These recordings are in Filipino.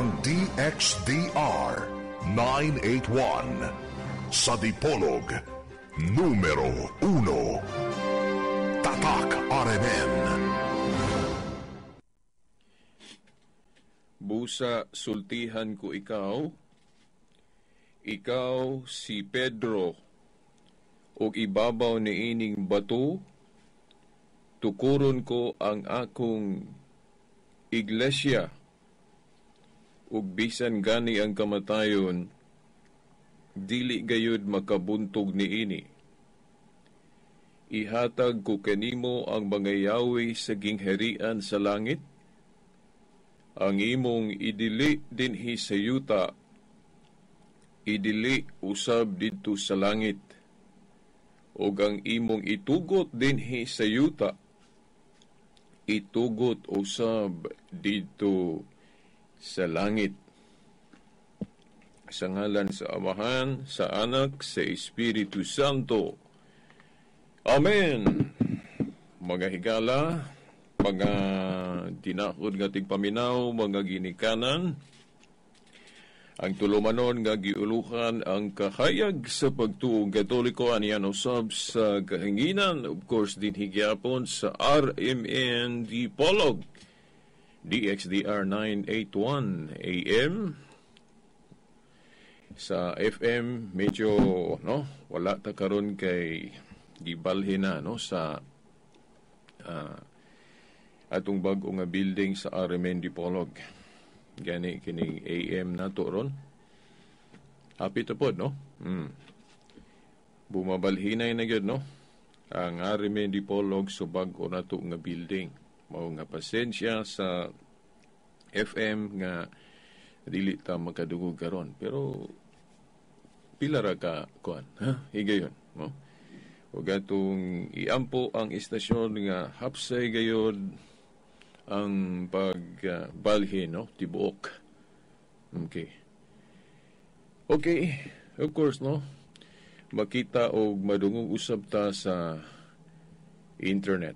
ang DXDR 981 sa Dipolog numero 1 Tatak RMN Busa sultihan ko ikaw ikaw si Pedro ug ibabaw ni ining bato tukuron ko ang akong iglesia ug bisan gani ang kamatayon dili gayud makabuntog ini ihatag ko kanimo ang mga yawi sa gingherian sa langit ang imong idili dinhi sa yuta idili usab dito sa langit ug ang imong itugot dinhi sa yuta itugot usab dito sa sa langit. Sa ngalan sa Amahan, sa Anak, sa Espiritu Santo. Amen! Mga higala, mga dinakod nga tigpaminaw, mga ginikanan, ang tulumanon nga giulukan ang kahayag sa pagtuong Katoliko aniyan usab sa kahinginan of course din higyapon sa RMN Dipolog. Polog DXDR 981 AM sa FM medyo no wala ta karon kay gibalhin na no sa uh, atong bag-o nga building sa Armen Dipolog gani kining AM to ron Happy to pod no mm. bumabalhinay na gyud no ang Armen Dipolog so bag-o nato nga building mao nga pasensya sa FM nga dili ta makadugog karon pero pila ra ka kuan ha higayon no ug atong iampo ang istasyon nga hapsay gayod ang pagbalhin no tibuok okay okay of course no makita og madungog usab ta sa internet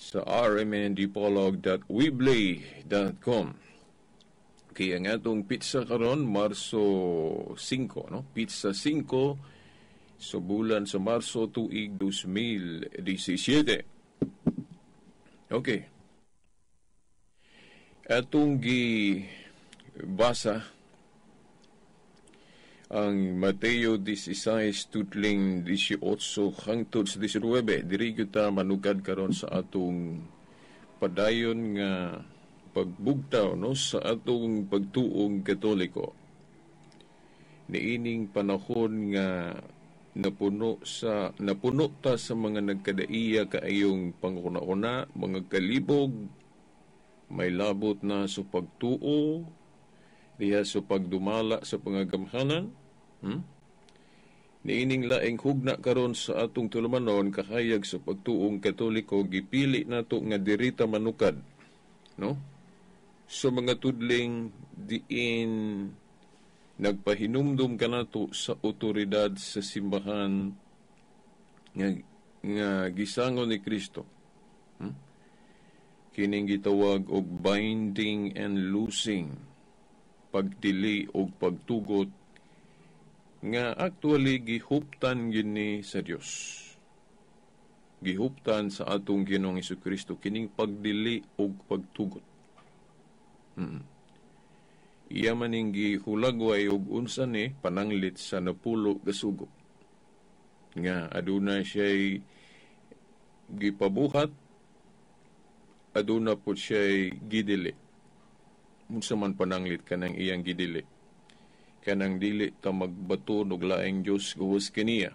sa rmndipolog.weebly.com. Kaya nga itong pizza karon Marso 5, no? Pizza 5 sa bulan sa Marso tuig 2017. Okay. Atong gi basa ang Mateo 16 tutling 18 hangtod sa 19 diri kita manugad karon sa atong padayon nga pagbugtaw no sa atong pagtuong Katoliko niining panahon nga napuno sa napuno ta sa mga nagkadaiya kaayong panguna mga kalibog may labot na sa pagtuo diha sa pagdumala sa pangagamhanan Hmm? Niining laing hugna karon sa atong tulumanon kahayag sa pagtuong katoliko gipili nato nga dirita manukad no so, mga tudling diin nagpahinumdum kanato sa otoridad sa simbahan nga, nga gisangon ni Kristo hmm? kining gitawag og binding and loosing pagdili og pagtugot nga actually gihuptan gini sa Dios. Gihuptan sa atong Ginoong Kristo kining pagdili og pagtugot. Hmm. Iya maning gihulagway og unsa ni pananglit sa napulo gasugo. Nga aduna siya'y gipabuhat aduna po siya'y gidili. Unsa man pananglit kanang iyang gidili kanang dili ta magbato og laing Dios guwas kaniya.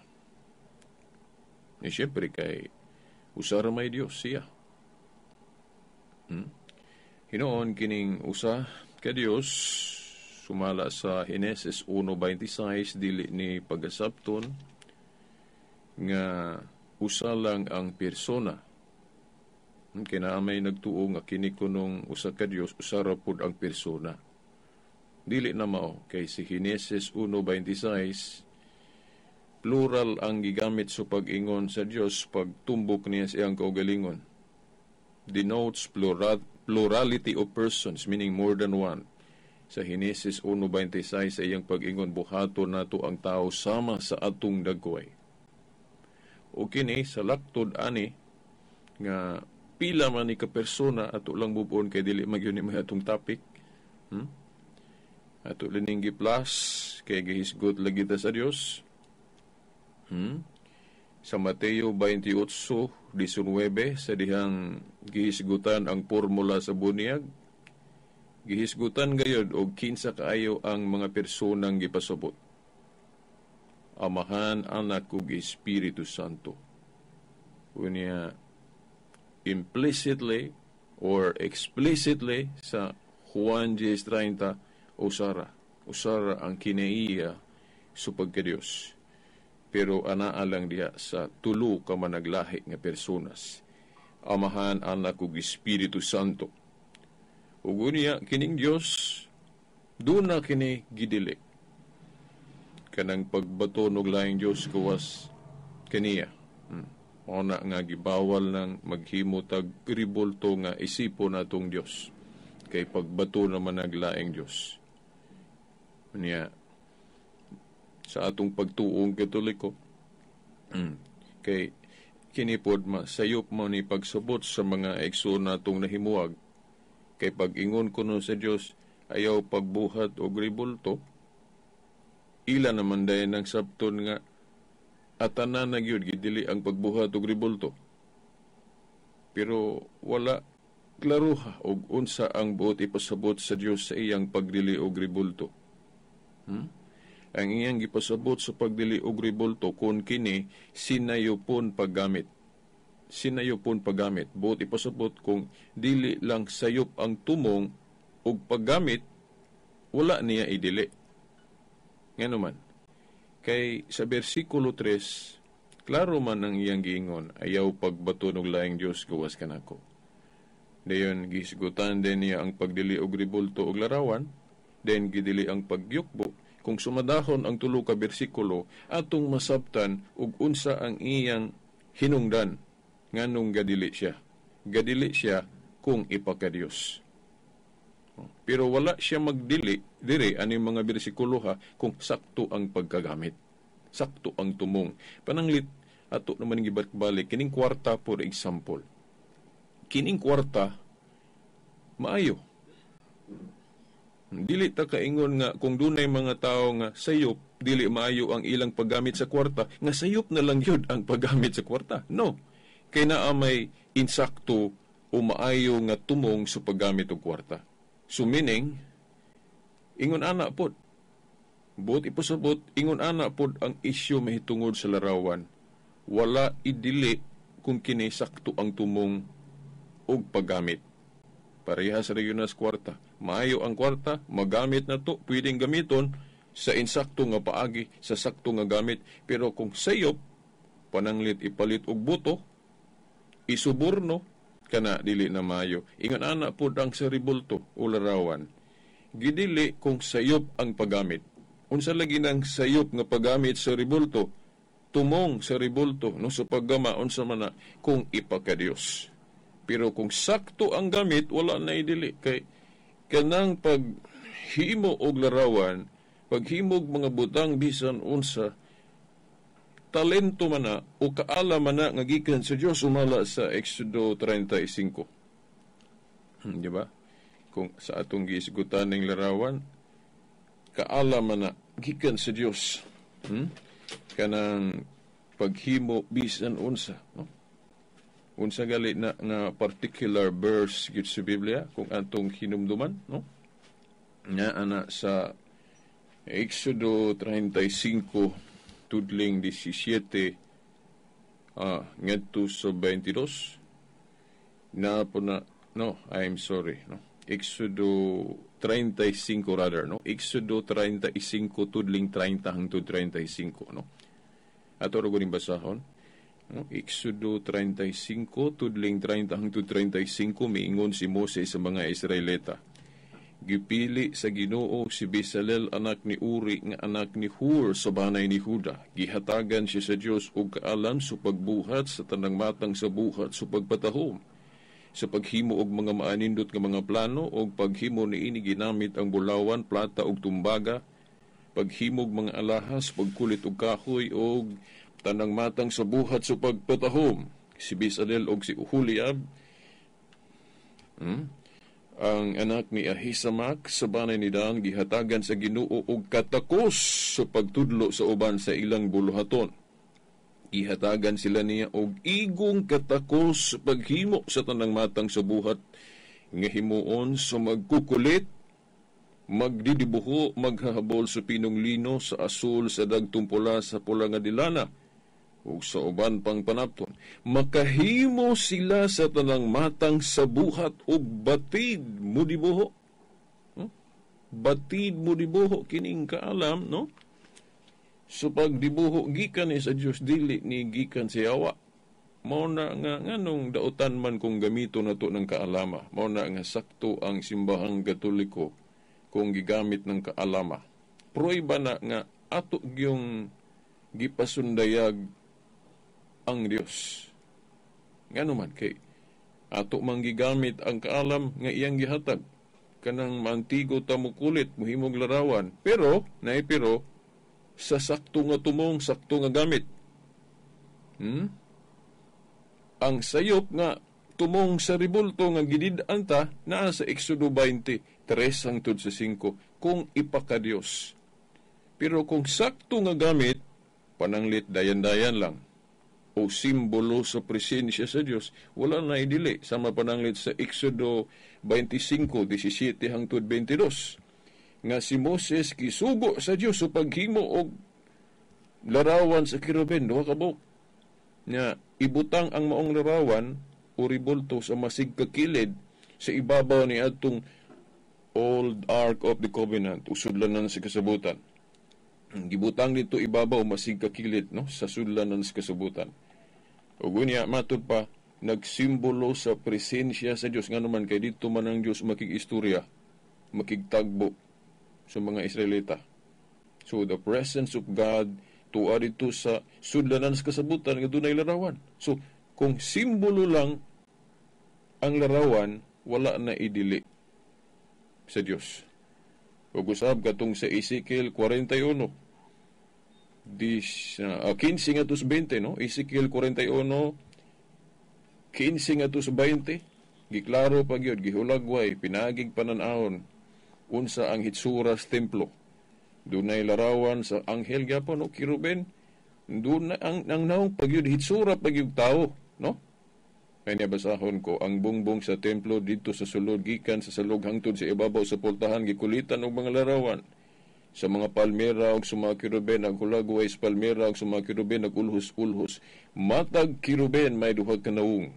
Ni e syempre kay usa ra may Dios siya. Hmm? Hinoon kining usa ka Dios sumala sa Henesis 1:26 dili ni Pagasapton nga usa lang ang persona hmm, kinaamay nagtuo nga kini kunong usa ka Dios usa ra pud ang persona dili na mao kay si Hineses 1:26 plural ang gigamit sa pag-ingon sa Dios pagtumbok niya sa iyang kaugalingon denotes plural, plurality of persons meaning more than one sa Hinesis 1.26 sa iyang pag-ingon buhato nato ang tao sama sa atong dagway. O kini sa laktod ani nga pila man ni ka persona ato lang bubuon kay dili magyuni may atong topic. Hmm? Ato lining giplas kay gihisgot lagi ta sa Dios. Hmm? Sa Mateo 28:19 sa dihang gihisgutan ang formula sa buniyag Gihisgutan gayod og kinsa kaayo ang mga personang gipasubot. Amahan, anak ug Espiritu Santo. Unya implicitly or explicitly sa Juan 10:30 usara. Usara ang kinaiya sa pagkadiyos. Pero anaalang diha sa tulo ka managlahi nga personas. Amahan anak ug Espiritu Santo. Ug niya kining Dios doon na kini gidili. Kanang pagbato og laing Dios kuwas kaniya. Hmm. Ona nga gibawal ng maghimo tag ribolto nga isipon natong Dios kay pagbato naman naglaing Dios niya sa atong pagtuong katoliko. Hmm. Kay kinipod ma sayop mo ni pagsubot sa mga ekson natong nahimuwag kay pagingon ko no sa Dios ayaw pagbuhat og ribulto ila naman dayon ang sabton nga atana na gyud gidili ang pagbuhat og ribulto pero wala klaruha og unsa ang buot ipasabot sa Dios sa iyang pagdili og ribulto Hmm? Ang iyang gipasabot sa pagdili og rebolto kon kini sinayopon paggamit. Sinayopon paggamit. Buot ipasabot kung dili lang sayop ang tumong og paggamit wala niya idili. Ngano man. Kay sa bersikulo 3, klaro man ang iyang giingon, ayaw pagbato og laing Dios gawas kanako. Dayon gisgutan din niya ang pagdili og ribulto og larawan, den gidili ang pagyukbo kung sumadahon ang tulo ka bersikulo atong masabtan ug unsa ang iyang hinungdan nganong gadili siya gadili siya kung ipakadios pero wala siya magdili dire ani mga bersikulo ha kung sakto ang pagkagamit sakto ang tumong pananglit ato naman gibalik kining kwarta for example kining kwarta maayo Dili ta kaingon nga kung dunay mga tao nga sayop, dili maayo ang ilang paggamit sa kwarta, nga sayop na lang yun ang paggamit sa kwarta. No. Kay naa may insakto o maayo nga tumong sa paggamit og kwarta. So meaning, ingon ana pod. But ipusabot, ingon ana pod ang isyu mahitungod sa larawan. Wala idili kung kinisakto ang tumong og paggamit. Parehas regyo na kwarta. Maayo ang kwarta, magamit na to, pwedeng gamiton sa insakto nga paagi, sa sakto nga gamit. Pero kung sayop, pananglit ipalit og buto, isuborno, kana dili na mayo. Ingan ana pud ang seribulto o larawan. Gidili kung sayop ang pagamit. Unsa lagi ng sayop nga pagamit sa ribulto, tumong sa ribulto no sa paggama unsa man kung ipakadiyos. Pero kung sakto ang gamit, wala na idili. Kay kanang paghimo og larawan, paghimog mga butang bisan unsa, talento man o kaala man nga gikan sa Dios umala sa Exodo 35. Hmm, di ba? Kung sa atong giisgutan ng larawan, kaala man na gikan sa Dios. Hmm? Kanang paghimo bisan unsa, no? unsa gali na nga particular verse gid sa Biblia kung atong hinumduman no nga ana sa Exodo 35 tudling 17 ah ngadto sa 22 na po na no I'm sorry no Exodo 35 rather no Exodo 35 tudling 30 hangtod 35 no ato rin basahon No? Exodo 35, e tudling 30 hangtod 35, e miingon si Moses sa mga Israelita. Gipili sa ginoo si Bezalel anak ni Uri nga anak ni Hur sa banay ni Huda. Gihatagan siya sa Dios og kaalam sa pagbuhat sa tanang matang sa buhat sa pagpatahom. Sa paghimo og mga maanindot nga mga plano og paghimo ni ini ginamit ang bulawan, plata og tumbaga, paghimog mga alahas, pagkulit og kahoy og tanang matang sa buhat sa pagpatahom, si Bisadel og si Uhuliab, hmm? ang anak ni Ahisamak sa banay ni Dan gihatagan sa Ginoo og katakos sa pagtudlo sa uban sa ilang buluhaton. Gihatagan sila niya og igong katakos sa paghimo sa tanang matang sa buhat nga himuon sa magkukulit magdidibuho maghahabol sa pinong lino sa asul sa dagtumpula sa pula nga dilana ug sa uban pang panapton makahimo sila sa tanang matang sa buhat ug batid mo dibuho no? Hmm? batid mo dibuho kining kaalam no so pag dibuho gikan is sa Dios dili ni gikan sa yawa mao na nga nganong daotan man kung gamito na to ng kaalama mao na nga sakto ang simbahang katoliko kung gigamit ng kaalama Proiba na nga ato gyung gipasundayag ang Dios. Ngano man kay ato manggigamit ang kaalam nga iyang gihatag kanang mantigo ta mo kulit muhimong larawan pero nay pero sa sakto nga tumong sakto nga gamit hmm? ang sayop nga tumong sa ribulto nga gidid anta naa sa Exodo 20 3 hangtod sa 5 kung ipaka Dios. pero kung sakto nga gamit pananglit dayan-dayan lang o simbolo sa presensya sa Dios wala na idili sa mapananglit sa Exodo 25:17 hangtod 22 nga si Moses kisugo sa Dios sa paghimo og larawan sa kiruben duha ka nga ibutang ang maong larawan o ribolto sa masig kakilid sa ibabaw ni atong Old Ark of the Covenant usudlanan sa kasabutan gibutang dito ibabaw masig kakilid no sa sudlanan sa kasabutan Ug unya matud pa nagsimbolo sa presensya sa Dios nganuman kay dito man ang Dios makigistorya, makigtagbo sa mga Israelita. So the presence of God tuwa dito sa sudlanan sa kasabutan nga dunay larawan. So kung simbolo lang ang larawan, wala na idili sa Dios. Ug usab katong sa Ezekiel 41, dis, uh, 15 20, no? Ezekiel 41, 15 nga 20, giklaro pag yun, gihulagway, pinagig pananahon, unsa ang hitsuras templo. Dunay larawan sa anghel gyapon no kiruben. Dun ang ang naong pagyud hitsura pagyud tao, no? kay niya basahon ko ang bungbong sa templo dito sa sulod gikan sa salog hangtod sa ibabaw sa pultahan gikulitan og mga larawan sa mga palmera ug sa mga kiruben ang hulagway sa palmera ug sa mga kiruben nagulhos-ulhos matag kiruben may duha ka nawong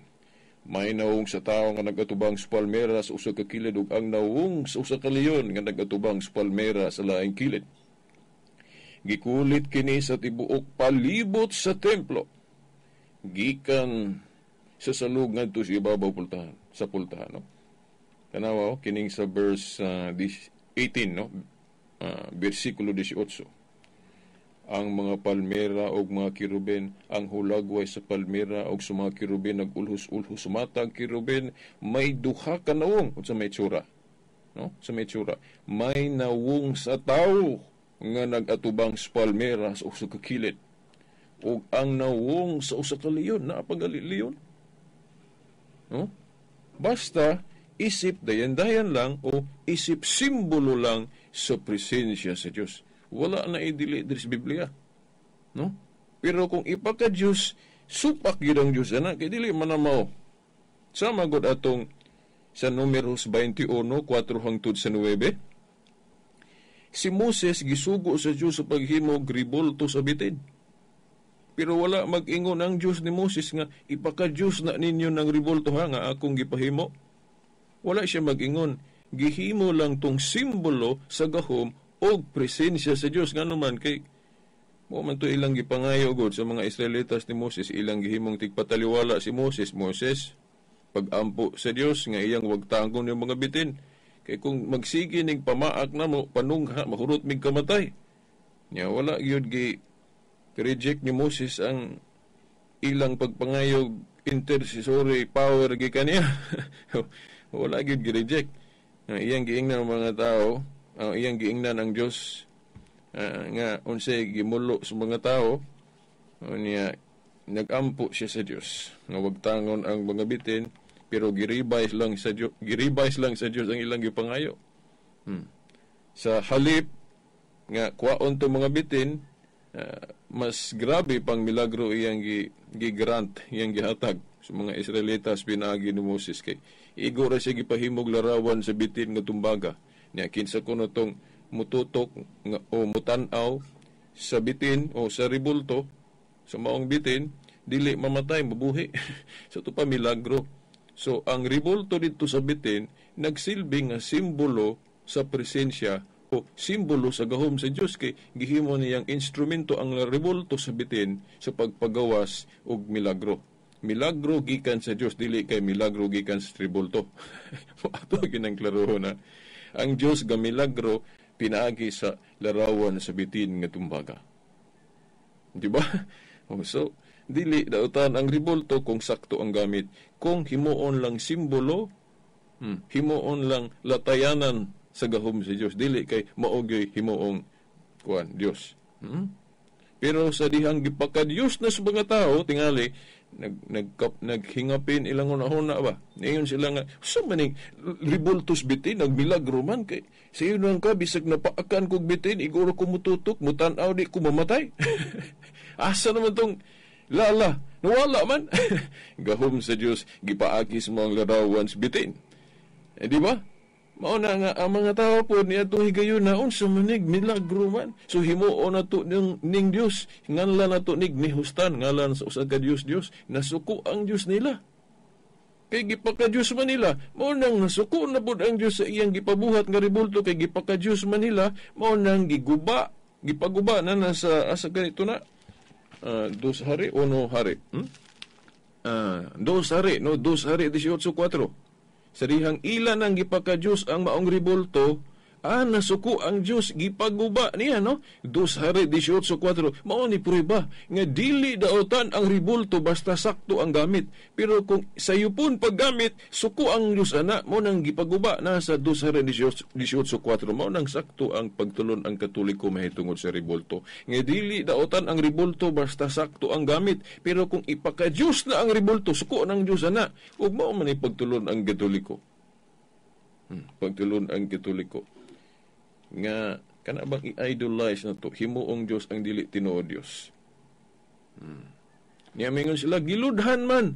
may nawong sa tawo nga nagatubang sa palmera sa usa ka kilid ang nawong sa usa ka leyon nga nagatubang sa palmera sa laing kilid gikulit kini sa tibuok palibot sa templo gikan sa salug nga sa ibabaw pultahan sa pultahan no? tanawa oh, kining sa verse uh, ah, 18 no uh, versikulo 18. Ang mga palmera o mga kiruben, ang hulagway sa palmera o sa mga kiruben, nagulhus-ulhus, mata ang kiruben, may duha ka naong sa may tsura. No? Sa may tsura. May nawong sa tao nga nagatubang sa palmera o sa kakilit. O ang nawong sa usa ka leon, napagali leon. No? Basta, isip dayan-dayan lang o isip simbolo lang sa presensya sa Dios. Wala na idili diri sa Biblia. No? Pero kung ipaka Dios, supak gyud ang Dios ana kay eh, dili manamaw. Sama gud atong sa Numeros 21, 4 hangtod sa 9. Si Moses gisugo sa Dios sa paghimo ribolto sa bitin. Pero wala magingon ang Dios ni Moses nga ipaka Dios na ninyo ng ribolto ha nga akong gipahimo. Wala siya magingon ingon gihimo lang tong simbolo sa gahom o presensya sa Dios nganuman kay mo man to ilang gipangayo god sa mga Israelitas ni Moses ilang gihimong tigpataliwala si Moses Moses pagampo sa Dios nga iyang wag wagtangon yung mga bitin kay kung magsige ning pamaak na mo panungha mahurot mig kamatay nya wala gyud gi reject ni Moses ang ilang pagpangayog intercessory power gi kaniya wala gyud gi reject ang iyang giingnan ang mga tao, ang iyang giingnan ang Dios uh, ah, nga unsay gimulo sa mga tao, niya nagampo siya sa Dios nga wag tangon ang mga bitin pero giribay lang sa Dios giribay lang sa Dios ang ilang gipangayo hmm. sa halip nga kwaon to mga bitin uh, mas grabe pang milagro iyang gi, gi grant iyang gihatag sa mga Israelitas pinaagi ni Moses kay Igo ra siya gipahimog larawan sa bitin nga tumbaga. Niya kinsa kuno tong mututok nga, o mutanaw sa bitin o sa ribulto sa maong bitin dili mamatay mabuhi so to pa milagro so ang ribulto dito sa bitin nagsilbing nga simbolo sa presensya o simbolo sa gahom sa Dios kay gihimo niyang instrumento ang ribulto sa bitin sa pagpagawas og milagro milagro gikan sa Dios dili kay milagro gikan sa tribulto. Ato klaro na ang Dios ga milagro pinaagi sa larawan sa bitin nga tumbaga. Di ba? Oh, so dili daotan ang ribolto kung sakto ang gamit. Kung himuon lang simbolo, hmm, himuon lang latayanan sa gahom sa Dios dili kay maogyoy himuong kuan Dios. Hmm? Pero sa dihang gipaka Dios na sa mga tao tingali nag nagkap naghingapin ilang una-una ba ngayon sila nga sa maning ribultos bitin nagmilagro man kay sayo nang ka bisag napaakan kog bitin iguro ko mututok mutanaw di ko mamatay asa naman tong lala nawala man gahom sa Dios gipaagis mo ang larawan bitin eh, di ba Mao na nga ang mga tao po ni atong higayon na un sumunig milagro man. So himuo na to ning, ning Dios, nganlan na to nig ni hustan ngalan sa usa ka Dios nasuko ang Dios nila. Kay gipaka Dios man mao nang nasuko na pud ang Dios sa iyang gipabuhat nga ribulto kay gipaka Dios Manila. nila, mao nang giguba, gipaguba na nasa asa ganito na. Uh, dos hari o hari. Hmm? Uh, dos hari, no dos hari 18.4. Sarihang ilan ang gipaka Dios ang maong ribulto Ah, nasuko ang Dios gipaguba niya no. 2:18:4 mao ni prueba nga dili daotan ang ribulto basta sakto ang gamit. Pero kung sayupon paggamit suko ang Dios ana mo nang gipaguba na sa 2:18:4 mao nang sakto ang pagtulon ang katoliko mahitungod sa ribulto. Nga dili daotan ang ribulto basta sakto ang gamit. Pero kung ipaka Dios na ang ribulto suko ng Dios ana ug mo man ipagtulon ang katoliko. Hmm, pagtulon ang katoliko nga kanabang bang i-idolize na to himuong Dios ang dili tinuod Dios hmm. niya mingon sila giludhan man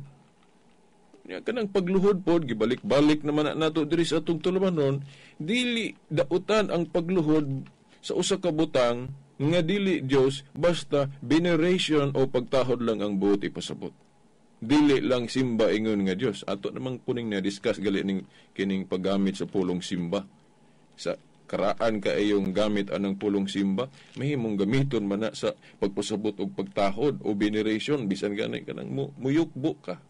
niya kanang pagluhod pod gibalik-balik naman nato diri sa atong tulumanon dili dautan ang pagluhod sa usa ka butang nga dili Dios basta veneration o pagtahod lang ang buot ipasabot dili lang simba ingon nga Dios ato namang kuning na discuss gali ning kining paggamit sa pulong simba sa karaan ka iyong gamit anang pulong simba mahimong gamiton man sa pagpasabot og pagtahod o veneration bisan ganay ka nang muyukbo ka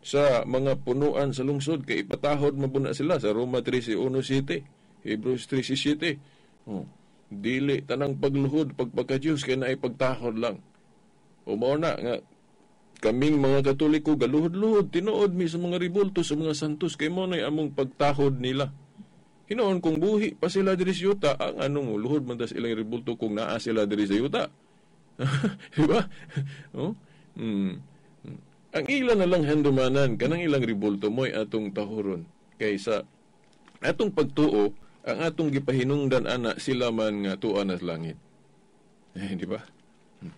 sa mga punuan sa lungsod kay ipatahod mabuna sila sa Roma 13:1 Hebrews 13:7 oh. Hmm. dili tanang pagluhod pagpagka Dios kay naay pagtahod lang umo na nga kaming mga katoliko galuhod-luhod tinuod mi sa mga ribulto sa mga santos kay mo na among pagtahod nila Hinoon kung buhi pa sila diri sa yuta, ang anong luhod man tas ilang ribulto kung naa sila diri sa yuta. Di ba? no oh? Mm. Ang ila na lang handumanan kanang ilang ribulto mo'y atong tahuron kaysa atong pagtuo ang atong gipahinungdan ana sila man nga tuwa na langit. Eh, di ba?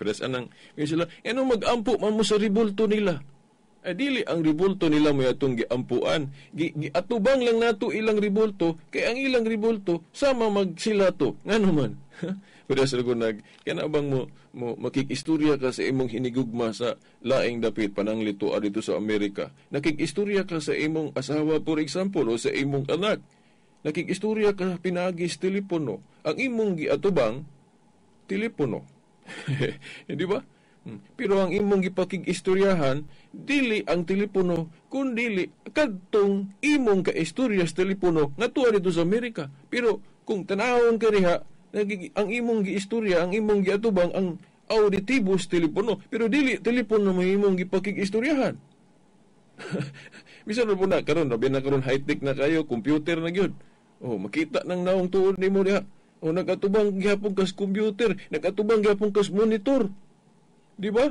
Pero anang, eh, sila, ano mag-ampo man mo sa ribulto nila? adili eh, ang ribulto nila mo atong giampuan gi, atubang lang nato ilang ribulto kay ang ilang ribulto sama mag sila to ngano man pero sa ko nag kana bang mo, mo makikistorya ka sa imong hinigugma sa laing dapit pananglito arito sa Amerika nakikistorya ka sa imong asawa for example o sa imong anak nakikistorya ka pinagis telepono ang imong giatubang telepono di ba Hmm. Pero ang imong gipakig-istoryahan, dili ang telepono, kundi kadtong imong ka-istorya sa telepono nga tuwa dito sa Amerika. Pero kung tanawon ka riha, ang imong giistorya, ang imong giatubang, ang auditibo sa telepono. Pero dili, telepono mo imong gipakig-istoryahan. Bisan na po na, karon rabi na karon high-tech na kayo, computer na gyud. Oh, makita nang naong tuon mo niya. Oh, nagkatubang gihapon kas computer, nagkatubang gihapon kas monitor. Di ba?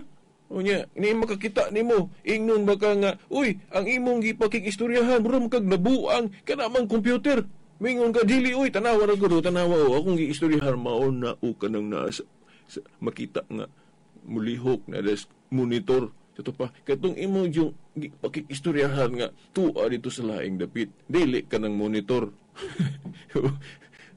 Unya, ni makakita nimo ingnon baka nga, uy, ang imong gipakikistoryahan bro makagnabuang kana mang computer. Mingon ka dili uy, tanawa ra guru, tanawa o oh, akong giistoryahan maon na o kanang naa sa, sa, makita nga mulihok na des monitor sa pa katong imo yung pakikistoryahan nga tuwa dito sa laing dapit dili ka ng monitor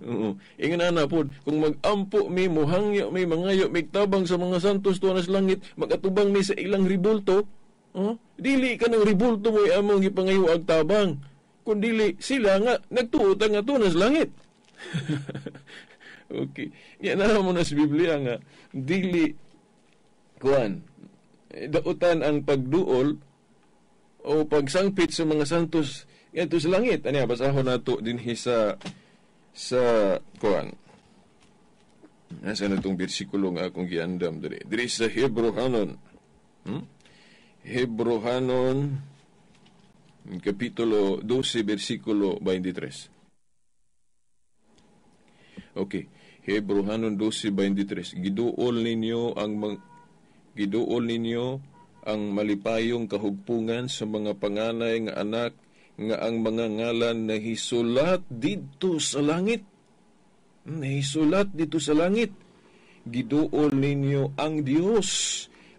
Oo. na ana pod, kung magampo mi, muhangyo mi, mangayo mi tabang sa mga santos tuwa sa langit, magatubang mi sa ilang ribulto, oh? dili ka ng ribulto mo among gipangayo ag tabang. Kun dili sila nga nagtuotang nga tuwa sa langit. okay. Yan na mo na sa Biblia nga dili kuan dautan ang pagduol o pagsangpit sa mga santos ngadto sa langit. Ano basahon nato din sa sa kuan nasa na itong bersikulo nga akong giandam diri diri sa Hebrew Hanon hmm? Hebrew kapitulo 12 bersikulo 23 okay Hebrew Hanon 12 23 giduol ninyo ang mag, giduol ninyo ang malipayong kahugpungan sa mga panganay nga anak nga ang mga ngalan na hisulat dito sa langit. Nahisulat dito sa langit. Giduol ninyo ang Dios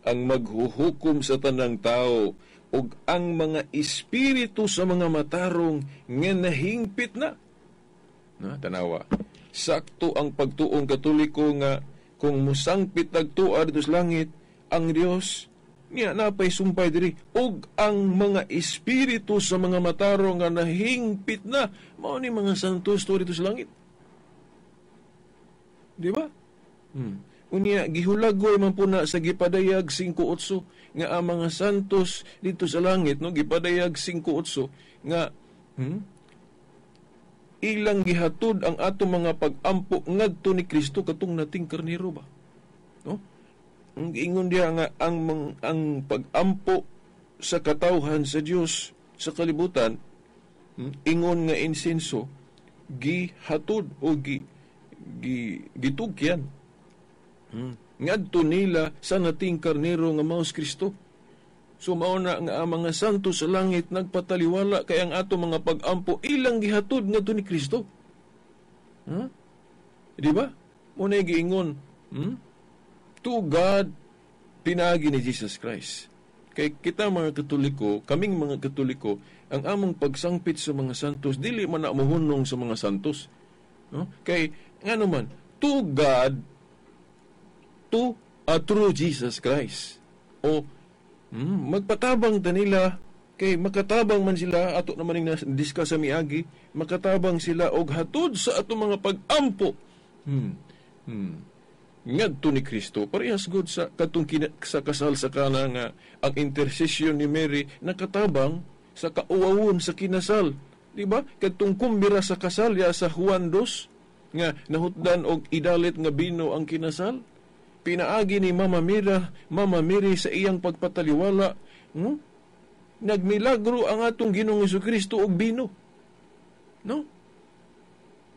ang maghuhukom sa tanang tao ug ang mga espiritu sa mga matarong nga nahingpit na. Na tanawa. Sakto ang pagtuong katoliko nga kung musangpit nagtuar dito sa langit ang Dios niya napay sumpay diri og ang mga espiritu sa mga mataro nga nahingpit na mao ni mga santos to dito sa langit. Di ba? Hmm. Unya gihulagoy man po na sa gipadayag 5:8 nga ang mga santos dito sa langit no gipadayag 5:8 nga hmm, ilang gihatod ang ato mga pag-ampo ngadto ni Kristo katong nating karnero ba. No? ingon diya nga ang ang, ang pagampo sa katauhan sa Dios sa kalibutan hmm, ingon nga insenso gihatod o gi, gi gitugyan hmm. ngadto nila sa nating karnero nga Maus Kristo Sumao so, na nga ang mga santo sa langit nagpataliwala kay ang ato mga pagampo ilang gihatod ngadto ni Kristo. Hmm? Di ba? Mo na giingon, hmm? to God pinagi ni Jesus Christ. Kay kita mga Katoliko, kaming mga Katoliko, ang among pagsangpit sa mga santos, dili man na muhunong sa mga santos. No? Kay, nga naman, to God, to a true Jesus Christ. O, hmm, magpatabang nila, kay makatabang man sila, ato naman yung discuss sa miagi, makatabang sila og hatod sa ato mga pag-ampo. Hmm. Hmm ngadto ni Kristo parehas gud sa katong kina, sa kasal sa kana nga ang intercession ni Mary nakatabang sa kauwawon sa kinasal di ba katong kumbira sa kasal ya sa Juan 2 nga nahutdan og idalit nga bino ang kinasal pinaagi ni Mama Mira Mama Mary sa iyang pagpataliwala hmm? nagmilagro ang atong Ginoong Hesus Kristo og bino no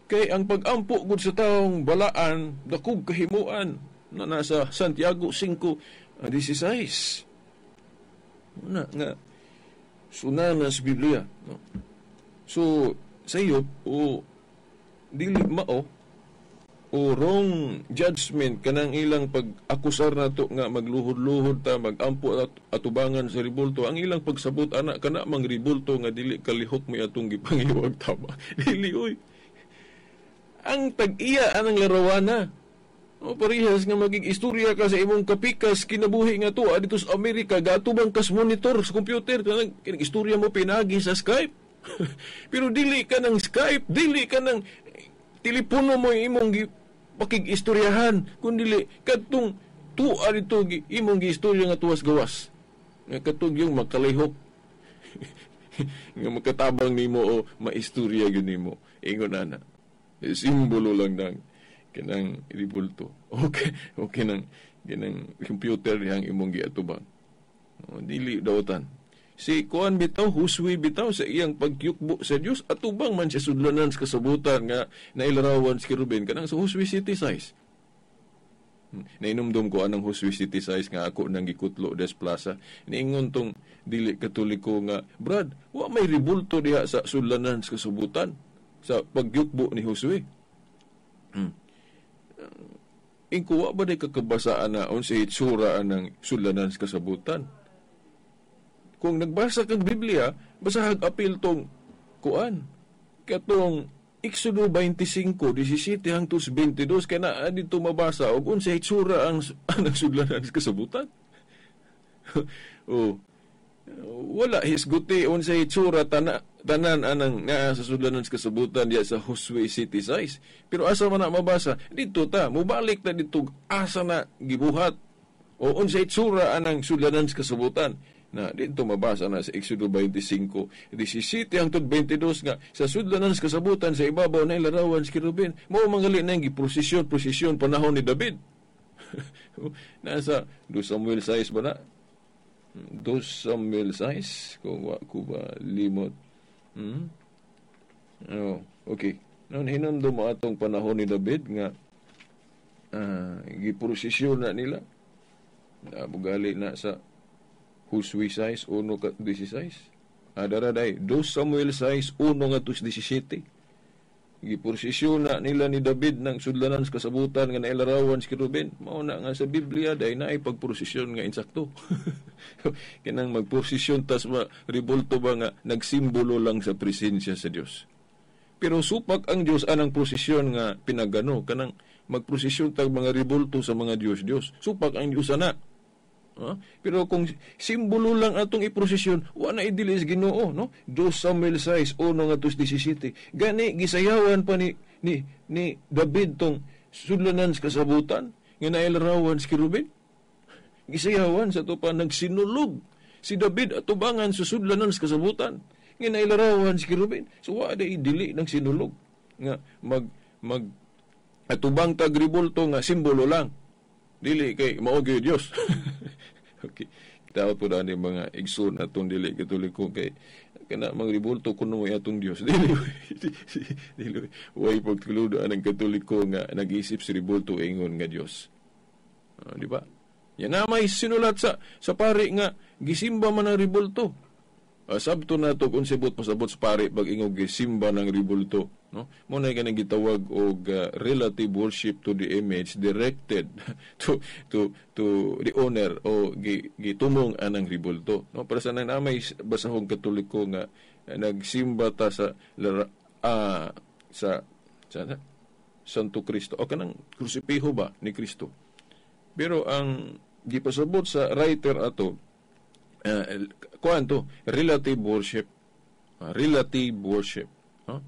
Kay ang pag-ampo gud sa taong balaan, dakog kahimuan na nasa Santiago 5:16. Ah, Una nga sunana sa Biblia. No? So, sa iyo, o dili mao, o wrong judgment kanang ilang pag-akusar nato nga magluhod-luhod ta magampo at atubangan sa ribulto ang ilang pagsabot anak kana mang ribulto nga dili kalihok mi atong gipangiwag tama dili oy ang tag-iya anang larawana. O parehas nga magig istorya ka sa imong kapikas kinabuhi nga to adto sa Amerika gatubang kas monitor sa computer kanang istorya mo pinagi sa Skype. Pero dili ka ng Skype, dili ka ng telepono mo imong pakig-istoryahan kun dili kadtong tuwa dito imong istorya nga tuwas gawas. Nga katong yung magkalihok. nga makatabang nimo o maistorya gyud nimo. Ingon ana. Eh, simbolo lang ng kanang ribulto. Okay, okay nang kanang computer yang imong giatubang. O, oh, dili dawatan. Si Kuan bitaw, huswi bitaw sa iyang pagyukbo sa Dios atubang man siya sudlanan sa kasabutan nga nailarawan si Ruben kanang sa huswi city size. Hmm, nainumdum ko anang huswi city size nga ako nang gikutlo des plaza. Niingon tong dili katuliko nga, Brad, wa may ribulto diha sa sudlanan sa kasubutan sa pagyukbo ni Josue. Hmm. Uh, Ingkuwa ba day kakabasaan na on sa itsura ng sulanan sa kasabutan? Kung nagbasa kang Biblia, basahag apil tong kuan. Katong Exodo 25, 17 hangtod 22 kaya na adito mabasa og unsa itsura ang ang sulanan sa kasabutan. o, oh, Wala hisguti unsa itsura tana tanan anang naa sa sudlanon sa kasabutan diya sa Josue City size. Pero asa man na mabasa, dito ta, mubalik ta dito, asa na gibuhat o unsa itsura anang sudlanon sa kasabutan na dito mabasa na sa Exodo 25, 17 hangtod 22 nga sa sudlanan sa kasabutan sa ibabaw na ilarawan sa kirubin, mo mangali na yung prosesyon, prosesyon panahon ni David. Nasa 2 Samuel size ba na? 2 Samuel size? kung wa ko ba limot Hmm? Oh, okay. Noon hinando mo atong panahon ni David nga uh, ah, giprosesyon na nila. Nabugali na sa Huswi size 1 ka 16. Adara ah, day, 2 Samuel size 1 nga 17 na nila ni David ng sudlanan sa kasabutan nga nailarawan si Ruben. Mao na nga sa Biblia dahil na ay pagpursisyon nga insakto. Kanang magposisyon, tas ma, ribolto ba nga nagsimbolo lang sa presensya sa Dios. Pero supak ang Dios anang posisyon nga pinagano kanang magprosesyon tag mga ribolto sa mga Dios Dios. Supak ang Dios ana No? Pero kung simbolo lang atong iprosesyon, wa na is Ginoo, no? Dos Samuel 6, 1 ngadtos 17. Gani gisayawan pa ni ni ni David tong sudlanan sa kasabutan nga nailarawan si Ruben. Gisayawan sa to pa nagsinulog si David atubangan sa sudlanan sa kasabutan nga nailarawan si Ruben. So wa na idili ng sinulog nga mag mag atubang tagribolto nga simbolo lang dili kay mao gyud Dios okay tao po ni mga igsoon atong dili katoliko kay kana magribolto kuno ay atong Dios dili dili way pagtuludo ang katoliko nga nag-isip si ribolto ingon nga Dios uh, ah, di ba yan na may sinulat sa sa pari nga gisimba man ang ribolto uh, sabto na to kung sibot pasabot sa pare pag ingog eh, simba ng ribulto no mo na kanang gitawag og uh, relative worship to the image directed to to to the owner o gitumong anang ribulto no para sa nang namay basahog katoliko nga eh, nagsimba ta sa lara, uh, sa sana Santo Cristo o kanang krusipiho ba ni Kristo pero ang gipasabot sa writer ato kwento, eh, relative worship. Uh, relative worship. Huh?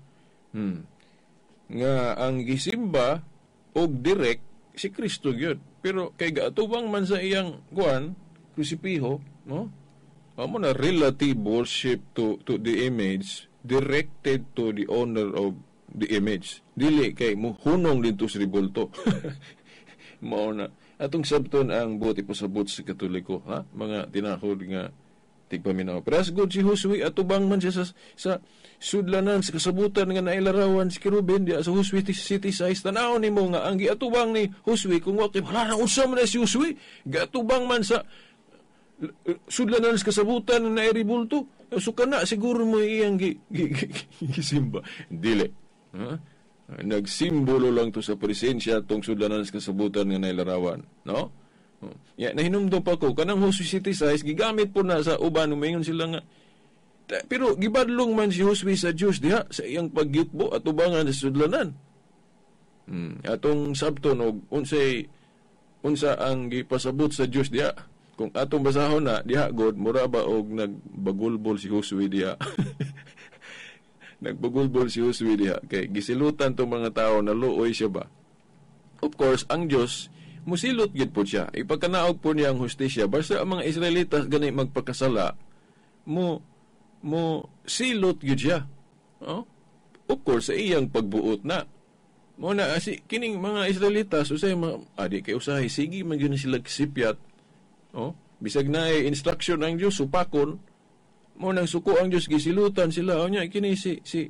Hmm. Nga ang gisimba og direct si Kristo gyud. Pero kay gaatubang man sa iyang kuan, krusipiho, no? Amo na relative worship to to the image directed to the owner of the image. Dili kay mo hunong dito sa ribulto. mao na atong sabton ang buti po sa sa Katoliko ha mga tinahod nga tigpaminaw pres good si Huswi atubang man siya sa, sa sudlanan sa kasabutan nga nailarawan si Kirubin diya sa Huswi City sa istanaw ni mo nga ang giatubang ni Huswi kung wa kay na unsa man si Huswi gatubang man sa eh, sudlanan sa kasabutan na nairibulto eh, so kana siguro mo iyang gisimba Dile. ha nagsimbolo lang to sa presensya tong sudlanan sa kasabutan nga nailarawan no oh. yeah, nahinumdom pa ko kanang hospitalize gigamit po na sa uban umingon sila nga pero gibadlong man si Josue sa Dios diha sa iyang pagyukbo at ubangan sa sudlanan. Hmm. Atong sabton og unsay unsa ang gipasabot sa Dios diha. Kung atong basahon na diha god mura ba og nagbagulbol si Josue diha. Nagbugulbol si Jose diha. Kay gisilutan tong mga tao na luoy siya ba. Of course, ang Dios musilot gid po siya. Ipagkanaog po niya ang hustisya. Basta ang mga Israelitas gani magpakasala, mo mo silot gid siya. Oh? Of course, sa iyang pagbuot na. Muna, ah, si, kining mga Israelitas usay mga adi ah, kay usahay sige man gyud sila kisipyat. Oh? Bisag na instruction ang Dios supakon mo nang suko ang Dios gisilutan sila unya kini si si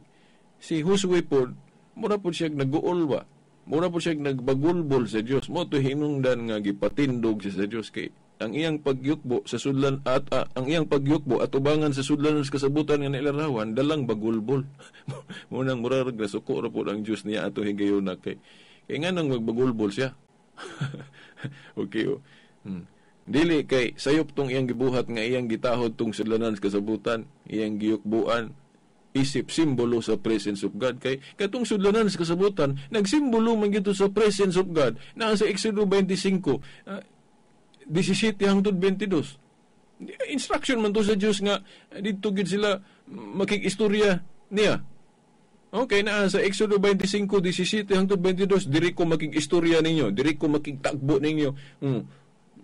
si Huswe pod mura po siya naguol ba mura po siya nagbagulbol sa Dios mo to hinungdan nga gipatindog siya sa Dios kay ang iyang pagyukbo sa sudlan at uh, ang iyang pagyukbo at ubangan sa sudlan sa kasabutan nga nailarawan dalang bagulbol mo nang mura ra suko ra pod ang Dios niya ato higayon na kay kay nganong magbagulbol siya okay oh. hmm. Dili kay sayop tong iyang gibuhat nga iyang gitahod tong sidlanan sa kasabutan, iyang giyukbuan, isip simbolo sa presence of God kay katong sudlanan sa kasabutan nagsimbolo man gito sa presence of God naa sa Exodo 25 uh, 17 hangtod 22 instruction man to sa Dios nga ah, dito gid sila makikistorya niya Okay na sa Exodo 25:17 hangtod 22 diri ko maging istorya ninyo, diri ko maging tagbo ninyo. Hmm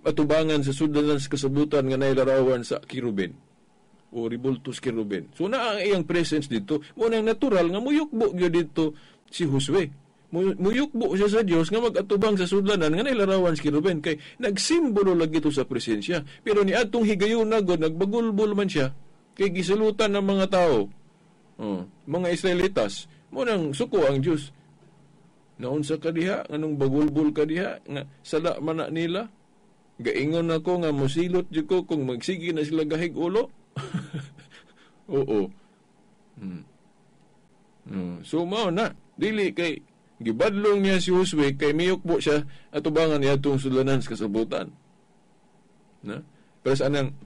atubangan sa sudanan sa kasabutan nga nailarawan sa kirubin o ribultos kirubin. So na ang iyang presence dito, mo nang natural nga muyukbo gyud dito si Josue. Muyukbo siya sa Dios nga magatubang sa sudanan nga nailarawan si kirubin kay nagsimbolo lagi ito sa presensya. Pero ni atong higayon na god nagbagulbol man siya kay gisulutan ng mga tao. Uh, mga Israelitas, mo nang suko ang Dios. Naunsa ka diha, anong bagulbol ka diha, nga sala man na nila, Gaingon ako nga musilot di ko kung magsigi na sila gahig ulo. Oo. Hmm. Hmm. So mao na dili kay gibadlong niya si Josue kay miyukbo siya atubangan niya tong sulanan sa kasabutan. Na? Pero sa anang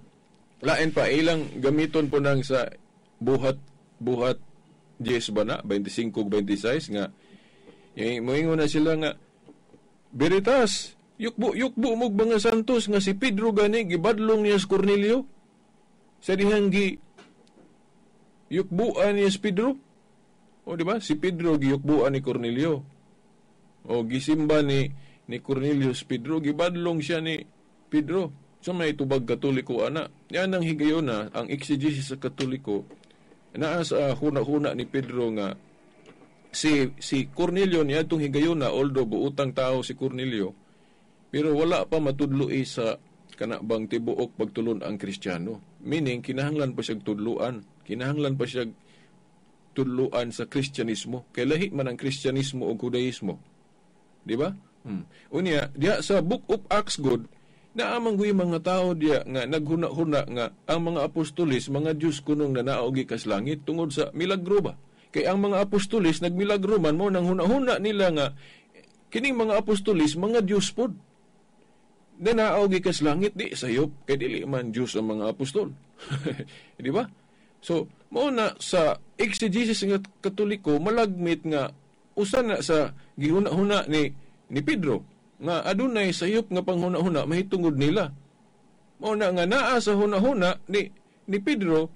lain pa ilang gamiton po nang sa buhat buhat 10 ba na 25 26 nga yung moingon na sila nga Veritas, Yukbo, yukbo mo mga santos nga si Pedro gani, gibadlong niya si Cornelio. Sa dihang gi, yukbuan niya si Pedro. O ba Si Pedro giyukbuan ni Cornelio. O gisimba ni, ni Cornelio si Pedro, gibadlong siya ni Pedro. Sa so, may tubag katoliko ana. Yan ang higayon na, ah, ang exegesis sa katoliko, naa sa uh, huna-huna ni Pedro nga si si Cornelio niya itong higayon na ah, although buutang tao si Cornelio pero wala pa matudloi eh, sa kanabang tibuok pagtulon ang Kristiyano. Meaning, kinahanglan pa siyang tudloan. Kinahanglan pa siyang tudloan sa Kristyanismo. Kay lahi man ang Kristyanismo o Judaismo. Di ba? Hmm. Unya, diha sa Book of Acts God, naamang ko mga tao diya nga naghuna-huna nga ang mga apostolis, mga Diyos kunong nanaogi kas langit tungod sa milagro ba? Kay ang mga apostolis nagmilagro man mo nang huna-huna nila nga kining mga apostolis mga Diyos pod. Nanaog ikas langit di sayop kay dili man Dios ang mga apostol. di ba? So, mo na sa exegesis nga Katoliko malagmit nga usa na sa gihuna-huna ni ni Pedro nga adunay sayop nga panghuna-huna mahitungod nila. Mo na nga naa sa huna-huna ni ni Pedro